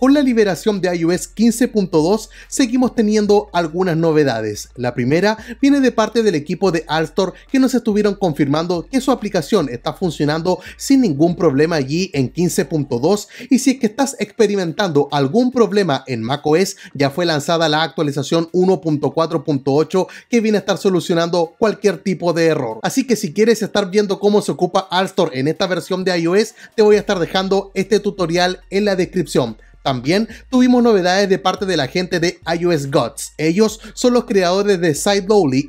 con la liberación de iOS 15.2 seguimos teniendo algunas novedades. La primera viene de parte del equipo de Alstor que nos estuvieron confirmando que su aplicación está funcionando sin ningún problema allí en 15.2 y si es que estás experimentando algún problema en macOS ya fue lanzada la actualización 1.4.8 que viene a estar solucionando cualquier tipo de error. Así que si quieres estar viendo cómo se ocupa Alstor en esta versión de iOS te voy a estar dejando este tutorial en la descripción. También tuvimos novedades de parte de la gente de iOS Gods. Ellos son los creadores de Side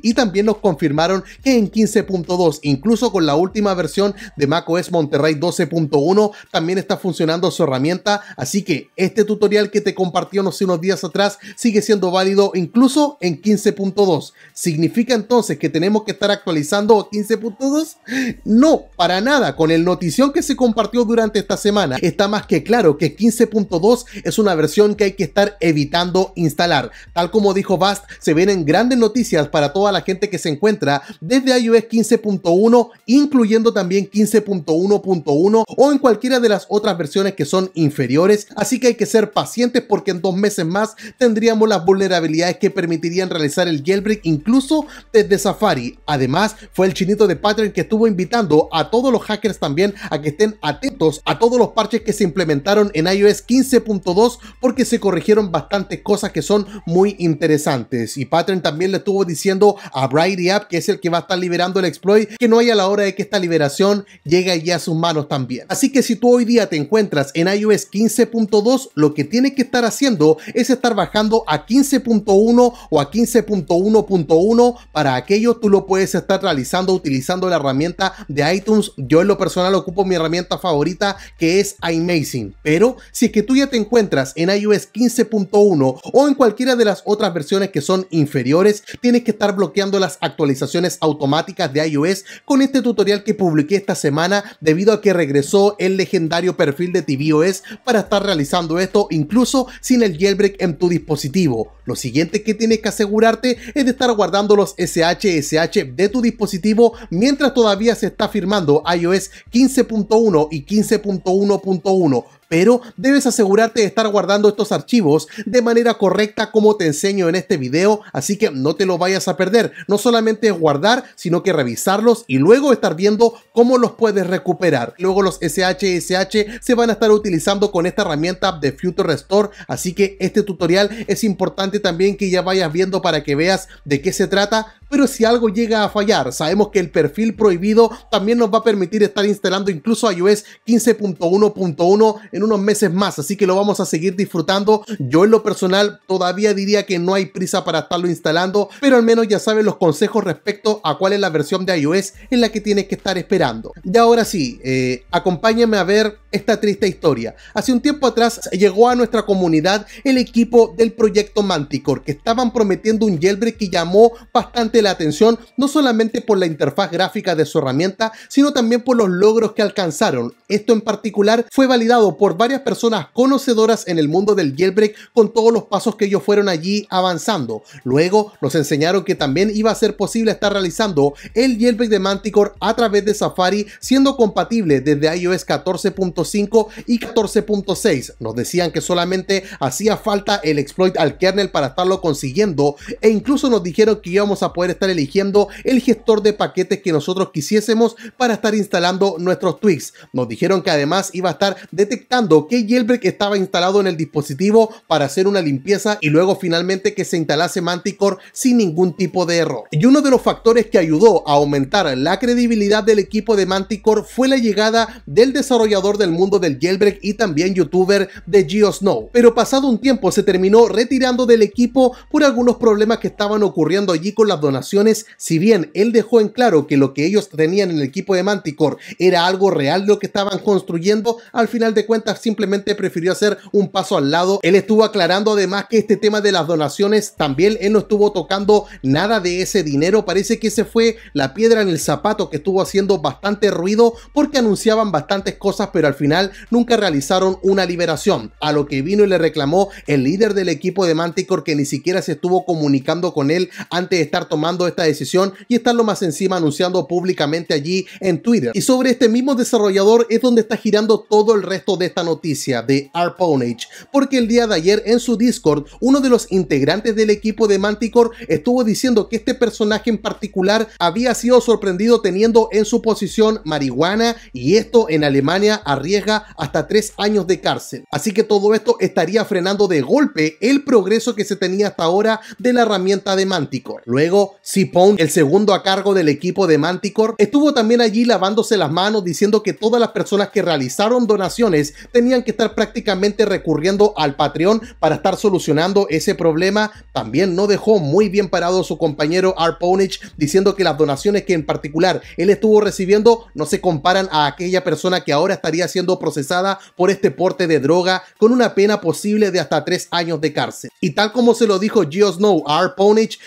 y también nos confirmaron que en 15.2, incluso con la última versión de macOS Monterrey 12.1, también está funcionando su herramienta. Así que este tutorial que te compartió hace unos días atrás sigue siendo válido incluso en 15.2. ¿Significa entonces que tenemos que estar actualizando 15.2? No, para nada. Con el notición que se compartió durante esta semana, está más que claro que 15.2 es una versión que hay que estar evitando instalar. Tal como dijo Bast, se vienen grandes noticias para toda la gente que se encuentra desde iOS 15.1, incluyendo también 15.1.1 o en cualquiera de las otras versiones que son inferiores. Así que hay que ser pacientes porque en dos meses más tendríamos las vulnerabilidades que permitirían realizar el jailbreak incluso desde Safari. Además, fue el chinito de Patreon que estuvo invitando a todos los hackers también a que estén atentos a todos los parches que se implementaron en iOS 15. 2 porque se corrigieron bastantes cosas que son muy interesantes. Y Pattern también le estuvo diciendo a Brady App, que es el que va a estar liberando el exploit, que no haya la hora de que esta liberación llegue ya a sus manos también. Así que si tú hoy día te encuentras en iOS 15.2, lo que tienes que estar haciendo es estar bajando a 15.1 o a 15.1.1 para aquello tú lo puedes estar realizando utilizando la herramienta de iTunes. Yo en lo personal ocupo mi herramienta favorita que es iMazing. Pero si es que tú ya te encuentras en iOS 15.1 o en cualquiera de las otras versiones que son inferiores, tienes que estar bloqueando las actualizaciones automáticas de iOS con este tutorial que publiqué esta semana debido a que regresó el legendario perfil de tvOS para estar realizando esto incluso sin el jailbreak en tu dispositivo. Lo siguiente que tienes que asegurarte es de estar guardando los SHSH de tu dispositivo mientras todavía se está firmando iOS 15.1 y 15.1.1 pero debes asegurarte de estar guardando estos archivos de manera correcta como te enseño en este video, así que no te lo vayas a perder. No solamente guardar, sino que revisarlos y luego estar viendo cómo los puedes recuperar. Luego los SHSH se van a estar utilizando con esta herramienta de Future Restore, así que este tutorial es importante también que ya vayas viendo para que veas de qué se trata, pero si algo llega a fallar, sabemos que el perfil prohibido también nos va a permitir estar instalando incluso iOS 15.1.1 en unos meses más, así que lo vamos a seguir disfrutando. Yo en lo personal todavía diría que no hay prisa para estarlo instalando, pero al menos ya sabes los consejos respecto a cuál es la versión de iOS en la que tienes que estar esperando. Y ahora sí, eh, acompáñame a ver esta triste historia. Hace un tiempo atrás llegó a nuestra comunidad el equipo del proyecto Manticore, que estaban prometiendo un jailbreak que llamó bastante la atención, no solamente por la interfaz gráfica de su herramienta, sino también por los logros que alcanzaron. Esto en particular fue validado por varias personas conocedoras en el mundo del jailbreak con todos los pasos que ellos fueron allí avanzando. Luego nos enseñaron que también iba a ser posible estar realizando el jailbreak de Manticore a través de Safari, siendo compatible desde iOS 14.0 5 y 14.6. Nos decían que solamente hacía falta el exploit al kernel para estarlo consiguiendo e incluso nos dijeron que íbamos a poder estar eligiendo el gestor de paquetes que nosotros quisiésemos para estar instalando nuestros tweaks. Nos dijeron que además iba a estar detectando que jailbreak estaba instalado en el dispositivo para hacer una limpieza y luego finalmente que se instalase Manticore sin ningún tipo de error. Y uno de los factores que ayudó a aumentar la credibilidad del equipo de Manticore fue la llegada del desarrollador del mundo del jailbreak y también youtuber de GeoSnow. Pero pasado un tiempo se terminó retirando del equipo por algunos problemas que estaban ocurriendo allí con las donaciones, si bien él dejó en claro que lo que ellos tenían en el equipo de Manticore era algo real lo que estaban construyendo, al final de cuentas simplemente prefirió hacer un paso al lado. Él estuvo aclarando además que este tema de las donaciones también él no estuvo tocando nada de ese dinero, parece que ese fue la piedra en el zapato que estuvo haciendo bastante ruido porque anunciaban bastantes cosas, pero al final nunca realizaron una liberación, a lo que vino y le reclamó el líder del equipo de Manticore que ni siquiera se estuvo comunicando con él antes de estar tomando esta decisión y estarlo más encima anunciando públicamente allí en Twitter. Y sobre este mismo desarrollador es donde está girando todo el resto de esta noticia de Arponage, porque el día de ayer en su Discord uno de los integrantes del equipo de Manticore estuvo diciendo que este personaje en particular había sido sorprendido teniendo en su posición marihuana y esto en Alemania arriba hasta tres años de cárcel. Así que todo esto estaría frenando de golpe el progreso que se tenía hasta ahora de la herramienta de Manticore. Luego, Sipone, el segundo a cargo del equipo de Manticore, estuvo también allí lavándose las manos diciendo que todas las personas que realizaron donaciones tenían que estar prácticamente recurriendo al Patreon para estar solucionando ese problema. También no dejó muy bien parado su compañero Arponich diciendo que las donaciones que en particular él estuvo recibiendo no se comparan a aquella persona que ahora estaría haciendo procesada por este porte de droga con una pena posible de hasta tres años de cárcel. Y tal como se lo dijo Gio a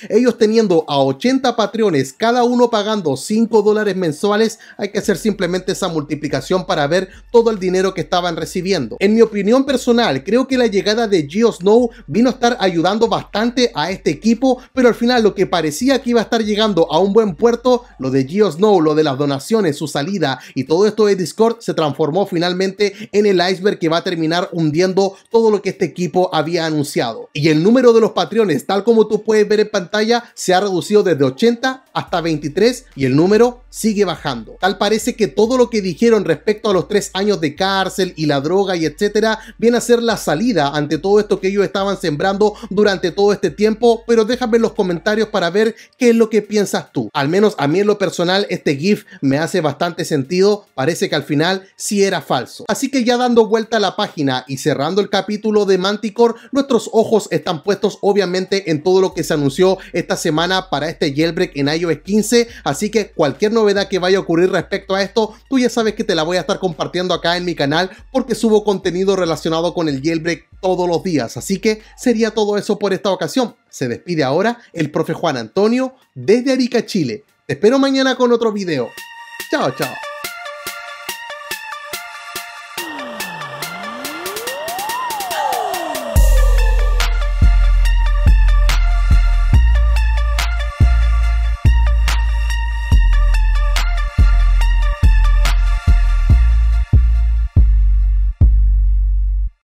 ellos teniendo a 80 patrones, cada uno pagando 5 dólares mensuales, hay que hacer simplemente esa multiplicación para ver todo el dinero que estaban recibiendo. En mi opinión personal, creo que la llegada de Gio Snow vino a estar ayudando bastante a este equipo, pero al final lo que parecía que iba a estar llegando a un buen puerto, lo de Gio lo de las donaciones, su salida y todo esto de Discord se transformó finalmente en el iceberg que va a terminar hundiendo todo lo que este equipo había anunciado. Y el número de los patrones, tal como tú puedes ver en pantalla, se ha reducido desde 80 hasta 23 y el número sigue bajando. Tal parece que todo lo que dijeron respecto a los tres años de cárcel y la droga y etcétera, viene a ser la salida ante todo esto que ellos estaban sembrando durante todo este tiempo, pero déjame en los comentarios para ver qué es lo que piensas tú. Al menos a mí en lo personal este GIF me hace bastante sentido, parece que al final sí era falso. Así que ya dando vuelta a la página y cerrando el capítulo de Manticore, nuestros ojos están puestos obviamente en todo lo que se anunció esta semana para este jailbreak en iOS 15, así que cualquier novedad que vaya a ocurrir respecto a esto, tú ya sabes que te la voy a estar compartiendo acá en mi canal porque subo contenido relacionado con el jailbreak todos los días, así que sería todo eso por esta ocasión. Se despide ahora el profe Juan Antonio desde Arica, Chile. Te espero mañana con otro video. Chao, chao.